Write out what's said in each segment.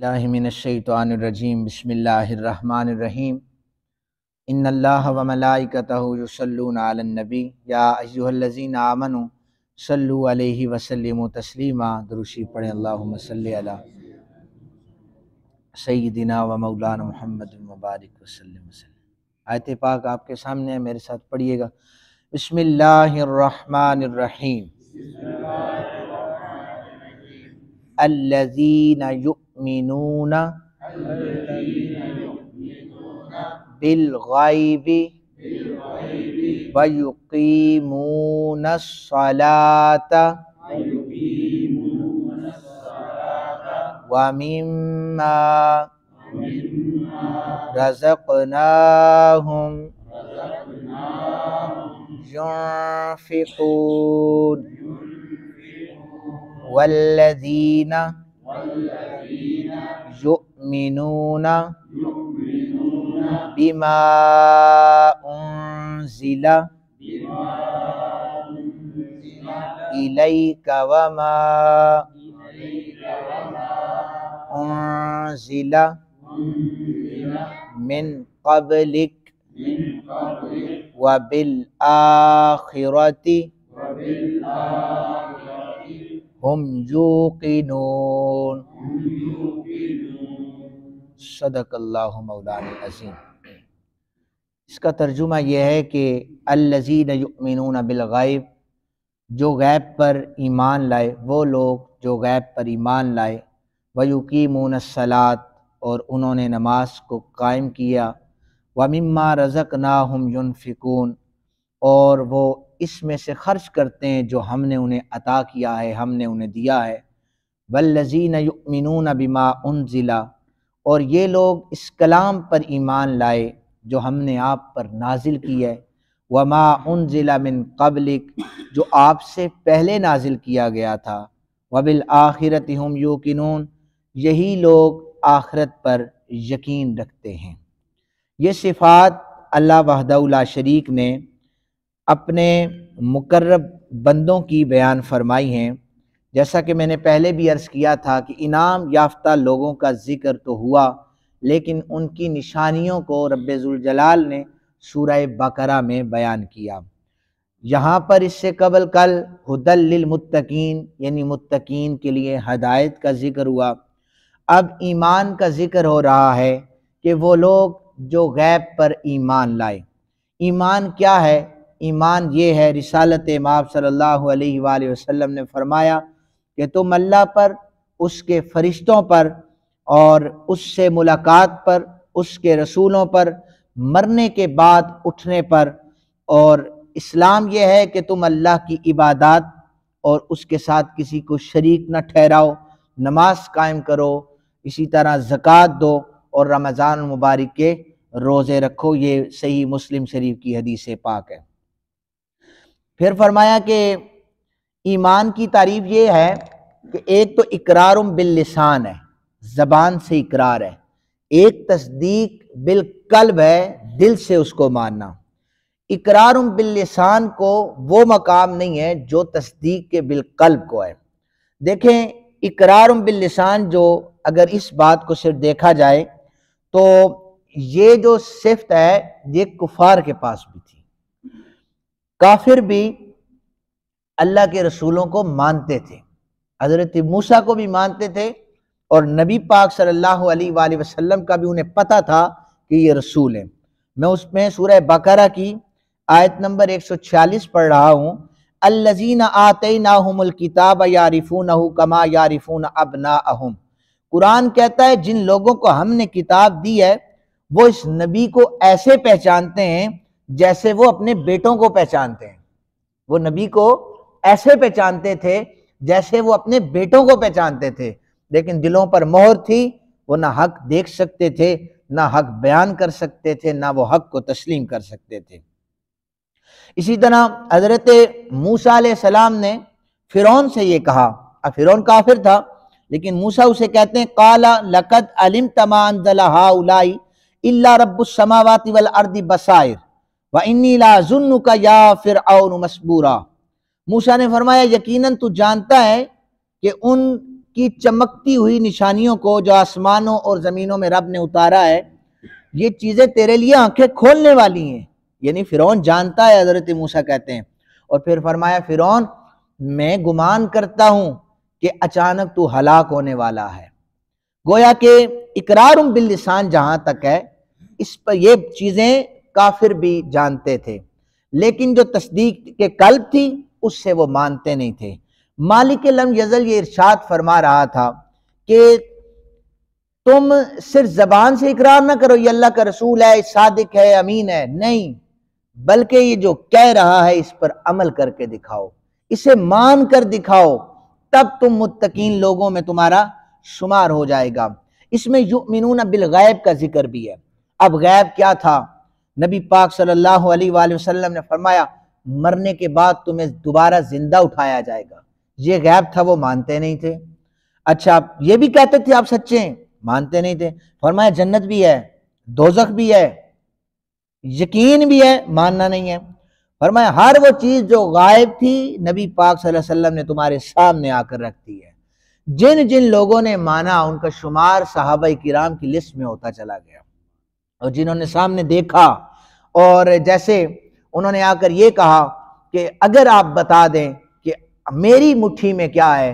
अल्लामिनशैतरजीम बसमीम इन्नल्लाह वमलाइकतहसल्लनबी या अयुल्लज़ीन आमन सल्लु अलैहि वसल्लम दुरुशी पढ़े अल्लाहुम्म व मौलाना मोहम्मद मुबारक वसल्लम आयत पाक आपके सामने है मेरे साथ पढ़िएगा बसमिल्लर रहीम الذين يؤمنون بالغيب ويقيمون الصلاة ومما رزقناهم ينفقون والذين يؤمنون بما أنزل إليك وما أنزل من قبلك وبالآخرة وبالآخرة हम यूकिनून अल्लाह मौलान अजीम इसका तर्जुमा यह है कि अल्लजीन युमिनून बिलगैब जो गैब पर ईमान लाए वो लोग जो गैब पर ईमान लाए वयुकीमून सलात और उन्होंने नमाज को कायम किया व मम्मा रज़क ना हम युनफिकून और वो इसमें से खर्च करते हैं जो हमने उन्हें अता किया है हमने उन्हें दिया है वल्लजीन युमिनून बिमा उन ज़िला और ये लोग इस कलाम पर ईमान लाए जो हमने आप पर नाजिल किया है वमा उन ज़िला मिन कबलिक जो आपसे पहले नाजिल किया गया था वबिल आखिरत हम यूकिन यही लोग आखरत पर यकीन रखते हैं ये सिफ़ात अल्लाह वहदा शरीक ने अपने मुकर्रब बंदों की बयान फरमाई हैं जैसा कि मैंने पहले भी अर्ज़ किया था कि इनाम याफ्ता लोगों का ज़िक्र तो हुआ लेकिन उनकी निशानियों को रब्ज़ुलजलाल ने सूरह बकरा में बयान किया यहाँ पर इससे कबल कल हदलमतकीन यानी मुतकीन के लिए हदायत का ज़िक्र हुआ अब ईमान का ज़िक्र हो रहा है कि वो लोग जो गैब पर ईमान लाए ईमान क्या है ईमान ये है रिसालत माप सल्लल्लाहु अलैहि वसल्लम ने फरमाया कि तुम अल्लाह पर उसके फरिश्तों पर और उससे मुलाकात पर उसके रसूलों पर मरने के बाद उठने पर और इस्लाम यह है कि तुम अल्लाह की इबादत और उसके साथ किसी को शरीक न ठहराओ नमाज कायम करो इसी तरह ज़क़़त दो और रमज़ान मुबारक के रोज़े रखो ये सही मुस्लिम शरीफ की हदीस पाक है फिर फरमाया कि ईमान की तारीफ ये है कि एक तो इकरार बिल्लिसान है ज़बान से इकरार है एक तस्दीक बिलकल्ब है दिल से उसको मानना इकरार बिल्लिसान को वो मकाम नहीं है जो तस्दीक के बिलकल्ब को है देखें इकरार बिल्लिसान जो अगर इस बात को सिर्फ देखा जाए तो ये जो सिफ्त है ये कुफार के पास भी काफिर भी अल्लाह के रसूलों को मानते थे हज़रत मूसा को भी मानते थे और नबी पाक सल्लल्लाहु अलैहि वसल्लम का भी उन्हें पता था कि ये रसूल हैं मैं उसमें सूरह बकरा की आयत नंबर 146 पढ़ रहा हूँ अल्लजीन आते नाहमकिताब यारिफून कमा यारिफून अब ना कुरान कहता है जिन लोगों को हमने किताब दी है वो इस नबी को ऐसे पहचानते हैं जैसे वो अपने बेटों को पहचानते हैं वो नबी को ऐसे पहचानते थे जैसे वो अपने बेटों को पहचानते थे लेकिन दिलों पर मोहर थी वो ना हक देख सकते थे ना हक बयान कर सकते थे ना वो हक को तस्लीम कर सकते थे इसी तरह हजरत मूसा सलाम ने फिरौन से ये कहा अब फिरौन काफिर था लेकिन मूसा उसे कहते हैं काला लकत अलिम तमान दला उलाई इल्ला रब्बुसमावाति वल अर्दी बसायर व इन्नी लाजुन का या फिर मसबूरा मूसा ने फरमाया यकीनन तू जानता है कि उनकी चमकती हुई निशानियों को जो आसमानों और ज़मीनों में रब ने उतारा है ये चीज़ें तेरे लिए आंखें खोलने वाली हैं यानी फ़िरौन जानता है हज़रत मूसा कहते हैं और फिर फरमाया फ़िरौन मैं गुमान करता हूं कि अचानक तू हलाक होने वाला है गोया के इकरार बिल जहां तक है इस पर ये चीज़ें काफिर भी जानते थे लेकिन जो तस्दीक के कल्ब थी उससे वो मानते नहीं थे मालिक लम यजल ये इरशाद फरमा रहा था कि तुम सिर्फ जबान से इकरार ना करो ये अल्लाह का रसूल है सादिक है अमीन है नहीं बल्कि ये जो कह रहा है इस पर अमल करके दिखाओ इसे मान कर दिखाओ तब तुम मुतकीन लोगों में तुम्हारा शुमार हो जाएगा इसमें बिल गैब का जिक्र भी है अब गैब क्या था नबी पाक सल्लल्लाहु अलैहि वसल्लम ने फरमाया मरने के बाद तुम्हें दोबारा जिंदा उठाया जाएगा ये गैब था वो मानते नहीं थे अच्छा आप ये भी कहते थे आप सच्चे हैं मानते नहीं थे फरमाया जन्नत भी है दोजक भी है यकीन भी है मानना नहीं है फरमाया हर वो चीज़ जो गायब थी नबी पाक सल्लल्लाहु अलैहि वसल्लम ने तुम्हारे सामने आकर रख दी है जिन जिन लोगों ने माना उनका शुमार साहबा किराम की लिस्ट में होता चला गया और जिन्होंने सामने देखा और जैसे उन्होंने आकर ये कहा कि अगर आप बता दें कि मेरी मुट्ठी में क्या है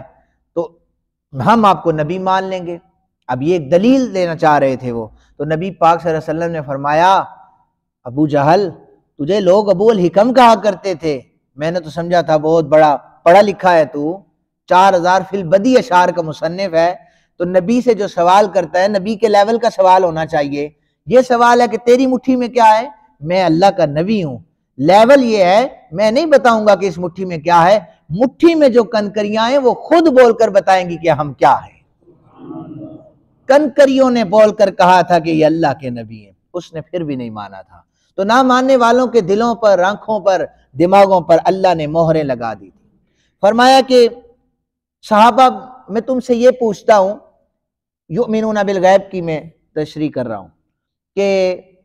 तो हम आपको नबी मान लेंगे अब ये एक दलील देना चाह रहे थे वो तो नबी पाक वसल्लम ने फरमाया अबू जहल तुझे लोग अबू हिकम कहा करते थे मैंने तो समझा था बहुत बड़ा पढ़ा लिखा है तू चार हजार फिल बदी अशार का मुसनफ है तो नबी से जो सवाल करता है नबी के लेवल का सवाल होना चाहिए ये सवाल है कि तेरी मुट्ठी में क्या है मैं अल्लाह का नबी हूं लेवल ये है मैं नहीं बताऊंगा कि इस मुट्ठी में क्या है मुट्ठी में जो कनकरियां हैं वो खुद बोलकर बताएंगी कि हम क्या है कनकरियों ने बोलकर कहा था कि ये अल्लाह के नबी हैं उसने फिर भी नहीं माना था तो ना मानने वालों के दिलों पर आंखों पर दिमागों पर अल्लाह ने मोहरें लगा दी थी फरमाया कि साहबा मैं तुमसे ये पूछता हूं यू मीनू नबिल गैब की मैं तशरी कर रहा हूं कि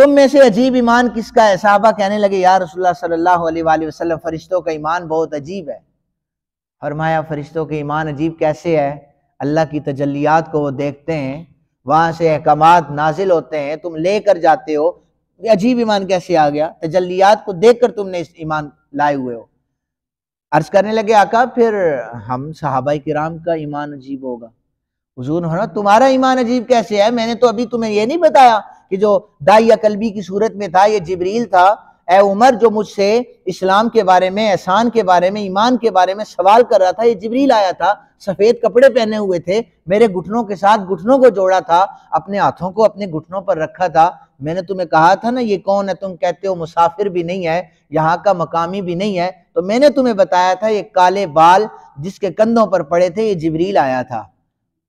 तुम में से अजीब ईमान किसका है साहबा कहने लगे यार रसुल्ला सल्लल्लाहु अलैहि वसल्लम फरिश्तों का ईमान बहुत अजीब है फरमाया फरिश्तों के ईमान अजीब कैसे है अल्लाह की तजलियात को वो देखते हैं वहां से अहकाम नाजिल होते हैं तुम लेकर जाते हो अजीब ईमान कैसे आ गया तजलियात को देख कर तुमने इस ईमान लाए हुए हो अर्ज करने लगे आका फिर हम सहाबा कराम का ईमान अजीब होगा हजूर होना तुम्हारा ईमान अजीब कैसे है मैंने तो अभी तुम्हें यह नहीं बताया कि जो दाई कलबी की सूरत में था ये जबरील था ए उमर जो मुझसे इस्लाम के बारे में एहसान के बारे में ईमान के बारे में सवाल कर रहा था ये जबरील आया था सफ़ेद कपड़े पहने हुए थे मेरे घुटनों के साथ घुटनों को जोड़ा था अपने हाथों को अपने घुटनों पर रखा था मैंने तुम्हें कहा था ना ये कौन है तुम कहते हो मुसाफिर भी नहीं है यहाँ का मकामी भी नहीं है तो मैंने तुम्हें बताया था ये काले बाल जिसके कंधों पर पड़े थे ये जबरील आया था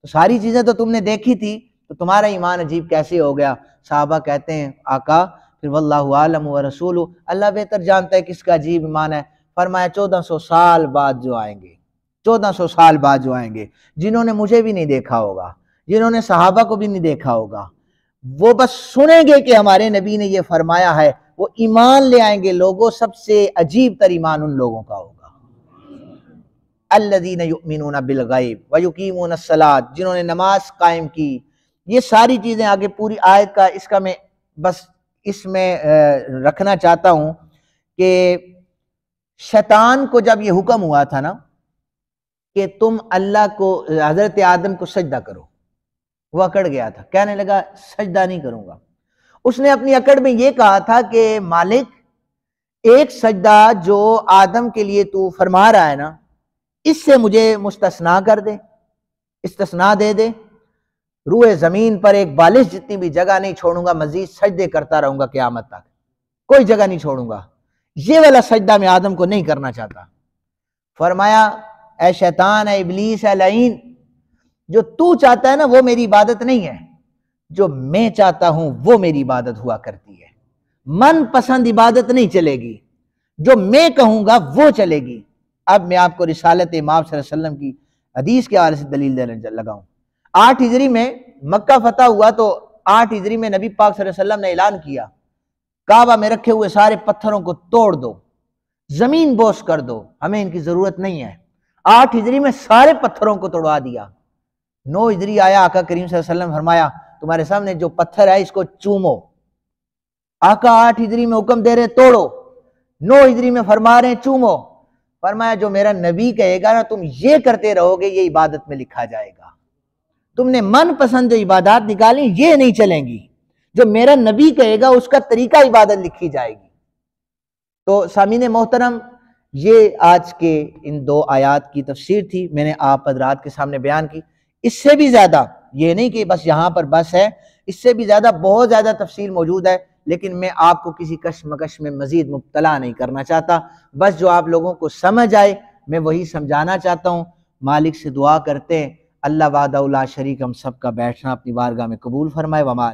तो सारी चीजें तो तुमने देखी थी तो तुम्हारा ईमान अजीब कैसे हो गया साहबा कहते हैं आका फिर वल्लाम व रसूल अल्लाह बेहतर जानता है किसका अजीब ईमान है फरमाया चौदह सौ साल बाद जो आएंगे चौदह सौ साल बाद जो आएंगे जिन्होंने मुझे भी नहीं देखा होगा जिन्होंने साहबा को भी नहीं देखा होगा वो बस सुनेंगे कि हमारे नबी ने ये फरमाया है वो ईमान ले आएंगे लोगों सबसे अजीब तर ईमान उन लोगों का होगा अल्लदीन युमिन बिलगैब वयुकीमून सलाद जिन्होंने नमाज कायम की ये सारी चीज़ें आगे पूरी आयत का इसका मैं बस इसमें रखना चाहता हूँ कि शैतान को जब ये हुक्म हुआ था ना कि तुम अल्लाह को हज़रत आदम को सजदा करो वो अकड़ गया था कहने लगा सजदा नहीं करूँगा उसने अपनी अकड़ में ये कहा था कि मालिक एक सजदा जो आदम के लिए तू फरमा रहा है ना इससे मुझे मुस्तना कर दे इस्तना दे दे रूए ज़मीन पर एक बालिश जितनी भी जगह नहीं छोड़ूंगा मजीद सजदे करता रहूंगा क्यामत तक कोई जगह नहीं छोड़ूंगा ये वाला सजदा मैं आदम को नहीं करना चाहता फरमाया ए शैतान ए इबलीस है लईन जो तू चाहता है ना वो मेरी इबादत नहीं है जो मैं चाहता हूं वो मेरी इबादत हुआ करती है मन पसंद इबादत नहीं चलेगी जो मैं कहूंगा वो चलेगी अब मैं आपको रिसालत इमाम सल्लम की हदीस के हवाले से दलील देने लगाऊँ आठ हिजरी में मक्का फतह हुआ तो आठ हिजरी में नबी पाक सल्लम ने ऐलान किया काबा में रखे हुए सारे पत्थरों को तोड़ दो ज़मीन बोस कर दो हमें इनकी ज़रूरत नहीं है आठ हिजरी में सारे पत्थरों को तोड़वा दिया नौ हिजरी आया आका करीम सल्लम फरमाया तुम्हारे सामने जो पत्थर है इसको चूमो आका आठ हिजरी में हुक्म दे रहे तोड़ो नौ हिजरी में फरमा रहे चूमो फरमाया जो मेरा नबी कहेगा ना तुम ये करते रहोगे ये इबादत में लिखा जाएगा तुमने मन पसंद जो इबादत निकाली ये नहीं चलेंगी जो मेरा नबी कहेगा उसका तरीका इबादत लिखी जाएगी तो सामीन मोहतरम ये आज के इन दो आयात की तफसीर थी मैंने आप हजरात के सामने बयान की इससे भी ज़्यादा ये नहीं कि बस यहाँ पर बस है इससे भी ज़्यादा बहुत ज़्यादा तफसील मौजूद है लेकिन मैं आपको किसी कश्मकश में मज़ीद मुबतला नहीं करना चाहता बस जो आप लोगों को समझ आए मैं वही समझाना चाहता हूँ मालिक से दुआ करते हैं अल्लाह वादा शरीक हम सब का बैठना अपनी बारगाह में कबूल फरमाए वमा